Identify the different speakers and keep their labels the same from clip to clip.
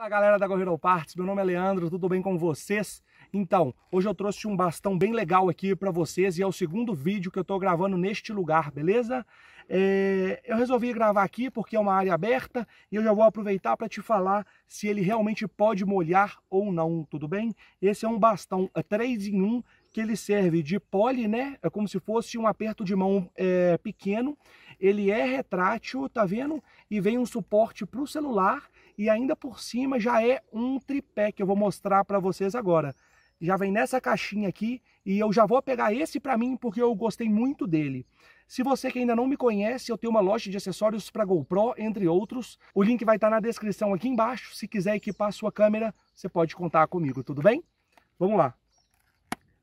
Speaker 1: Olá galera da Gorrero Parts, meu nome é Leandro, tudo bem com vocês? Então, hoje eu trouxe um bastão bem legal aqui para vocês e é o segundo vídeo que eu estou gravando neste lugar, beleza? É, eu resolvi gravar aqui porque é uma área aberta e eu já vou aproveitar para te falar se ele realmente pode molhar ou não, tudo bem? Esse é um bastão 3 é em 1 que ele serve de pole, né? É como se fosse um aperto de mão é, pequeno. Ele é retrátil, tá vendo? E vem um suporte para o celular e ainda por cima já é um tripé que eu vou mostrar para vocês agora. Já vem nessa caixinha aqui e eu já vou pegar esse para mim porque eu gostei muito dele. Se você que ainda não me conhece, eu tenho uma loja de acessórios para GoPro, entre outros. O link vai estar tá na descrição aqui embaixo. Se quiser equipar sua câmera, você pode contar comigo, tudo bem? Vamos lá.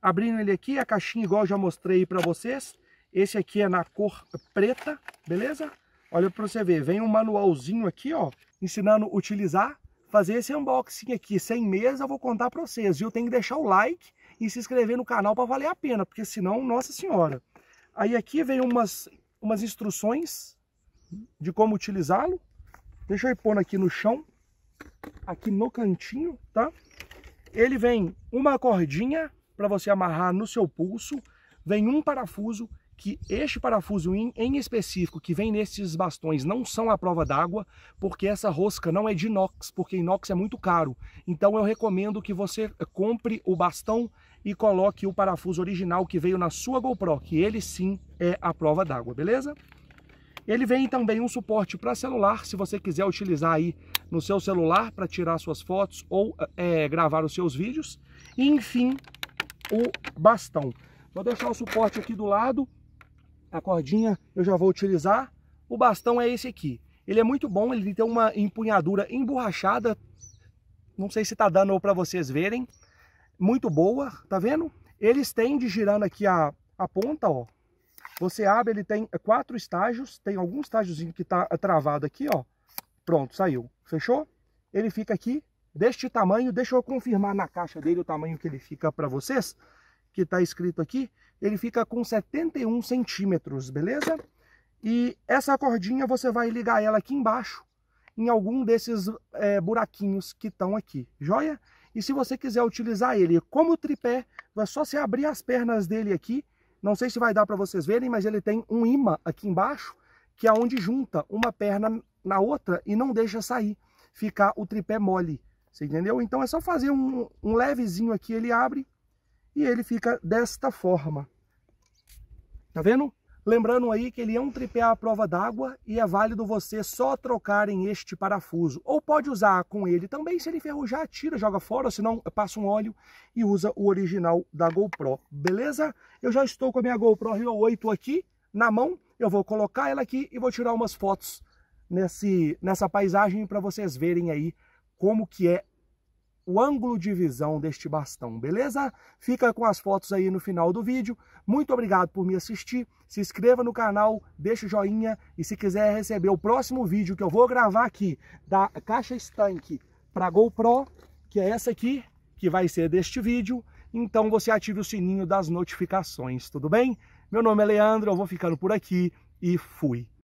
Speaker 1: Abrindo ele aqui, a caixinha igual eu já mostrei para vocês. Esse aqui é na cor preta, beleza? Olha para você ver, vem um manualzinho aqui, ó, ensinando a utilizar, fazer esse unboxing aqui. Sem mesa eu vou contar para vocês, eu Tem que deixar o like e se inscrever no canal para valer a pena, porque senão, nossa senhora. Aí aqui vem umas, umas instruções de como utilizá-lo. Deixa eu ir pondo aqui no chão, aqui no cantinho, tá? Ele vem uma cordinha para você amarrar no seu pulso, vem um parafuso que este parafuso em, em específico que vem nesses bastões não são à prova d'água, porque essa rosca não é de inox, porque inox é muito caro. Então eu recomendo que você eh, compre o bastão e coloque o parafuso original que veio na sua GoPro, que ele sim é à prova d'água, beleza? Ele vem também um suporte para celular, se você quiser utilizar aí no seu celular para tirar suas fotos ou é, gravar os seus vídeos. E enfim, o bastão. Vou deixar o suporte aqui do lado a cordinha eu já vou utilizar. O bastão é esse aqui. Ele é muito bom, ele tem uma empunhadura emborrachada. Não sei se está dando para vocês verem. Muito boa, tá vendo? Ele estende girando aqui a, a ponta, ó. Você abre, ele tem quatro estágios. Tem alguns estágios que está travado aqui, ó. Pronto, saiu. Fechou? Ele fica aqui deste tamanho. Deixa eu confirmar na caixa dele o tamanho que ele fica para vocês que está escrito aqui, ele fica com 71 centímetros, beleza? E essa cordinha você vai ligar ela aqui embaixo, em algum desses é, buraquinhos que estão aqui, joia? E se você quiser utilizar ele como tripé, é só você abrir as pernas dele aqui, não sei se vai dar para vocês verem, mas ele tem um imã aqui embaixo, que é onde junta uma perna na outra e não deixa sair, ficar o tripé mole, você entendeu? Então é só fazer um, um levezinho aqui, ele abre, e ele fica desta forma. Tá vendo? Lembrando aí que ele é um tripé à prova d'água e é válido você só trocarem este parafuso. Ou pode usar com ele também, se ele ferrujar, tira, joga fora, senão passa um óleo e usa o original da GoPro, beleza? Eu já estou com a minha GoPro Hero 8 aqui na mão, eu vou colocar ela aqui e vou tirar umas fotos nesse, nessa paisagem para vocês verem aí como que é o ângulo de visão deste bastão, beleza? Fica com as fotos aí no final do vídeo. Muito obrigado por me assistir. Se inscreva no canal, deixa o joinha e se quiser receber o próximo vídeo que eu vou gravar aqui da caixa estanque para GoPro, que é essa aqui, que vai ser deste vídeo, então você ative o sininho das notificações, tudo bem? Meu nome é Leandro, eu vou ficando por aqui e fui.